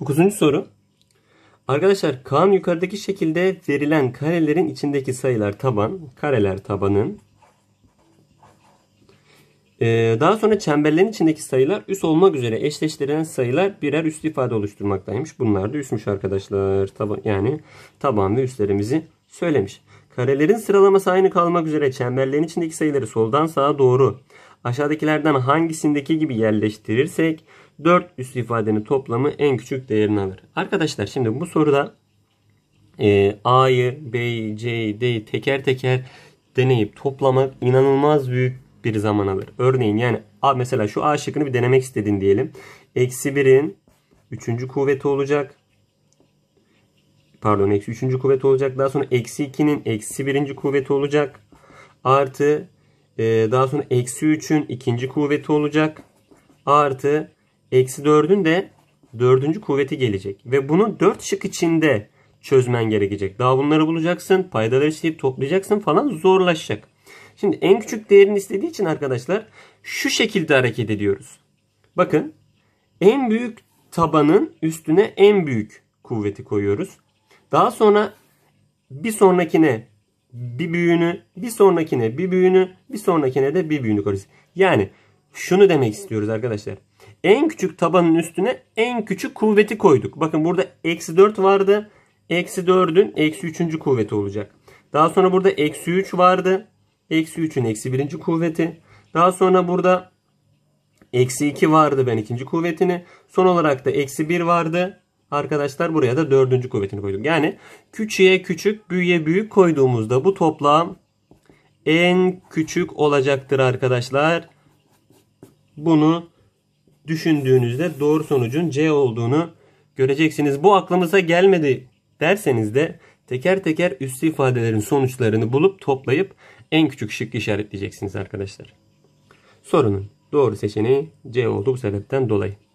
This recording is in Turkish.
Dokuzuncu soru. Arkadaşlar Kaan yukarıdaki şekilde verilen karelerin içindeki sayılar taban, kareler tabanın. Ee, daha sonra çemberlerin içindeki sayılar üst olmak üzere eşleştirilen sayılar birer üst ifade oluşturmaktaymış. Bunlar da üstmüş arkadaşlar. Taba yani taban ve üstlerimizi söylemiş. Karelerin sıralaması aynı kalmak üzere çemberlerin içindeki sayıları soldan sağa doğru Aşağıdakilerden hangisindeki gibi yerleştirirsek 4 üst ifadenin toplamı en küçük değerini alır. Arkadaşlar şimdi bu soruda e, A'yı, B'yi, C'yi, D'yi teker teker deneyip toplamak inanılmaz büyük bir zaman alır. Örneğin yani A, mesela şu A şıkkını bir denemek istedin diyelim. Eksi 1'in 3. kuvveti olacak. Pardon eksi 3. kuvvet olacak. Daha sonra eksi 2'nin eksi 1. kuvveti olacak. Artı ee, daha sonra eksi 3'ün ikinci kuvveti olacak. Artı eksi 4'ün de dördüncü kuvveti gelecek. Ve bunu 4 şık içinde çözmen gerekecek. Daha bunları bulacaksın. Paydaları işleyip toplayacaksın falan zorlaşacak. Şimdi en küçük değerini istediği için arkadaşlar şu şekilde hareket ediyoruz. Bakın en büyük tabanın üstüne en büyük kuvveti koyuyoruz. Daha sonra bir sonrakine bir büyüğünü, bir sonrakine bir büyüğünü, bir sonrakine de bir büyüğünü koruyoruz. Yani şunu demek istiyoruz arkadaşlar. En küçük tabanın üstüne en küçük kuvveti koyduk. Bakın burada eksi 4 vardı. Eksi 4'ün eksi 3. kuvveti olacak. Daha sonra burada eksi 3 vardı. Eksi 3'ün eksi 1. kuvveti. Daha sonra burada eksi 2 vardı ben ikinci kuvvetini. Son olarak da eksi 1 vardı. Arkadaşlar buraya da dördüncü kuvvetini koyduk. Yani küçüğe küçük, büyüğe büyük koyduğumuzda bu toplam en küçük olacaktır arkadaşlar. Bunu düşündüğünüzde doğru sonucun C olduğunu göreceksiniz. Bu aklımıza gelmedi derseniz de teker teker üst ifadelerin sonuçlarını bulup toplayıp en küçük şık işaretleyeceksiniz arkadaşlar. Sorunun doğru seçeneği C oldu bu sebepten dolayı.